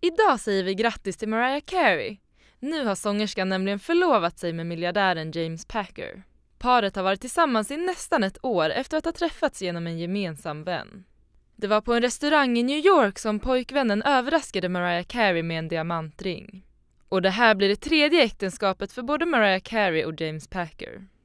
Idag säger vi grattis till Mariah Carey. Nu har sångerskan nämligen förlovat sig med miljardären James Packer. Paret har varit tillsammans i nästan ett år efter att ha träffats genom en gemensam vän. Det var på en restaurang i New York som pojkvännen överraskade Mariah Carey med en diamantring. Och det här blir det tredje äktenskapet för både Mariah Carey och James Packer.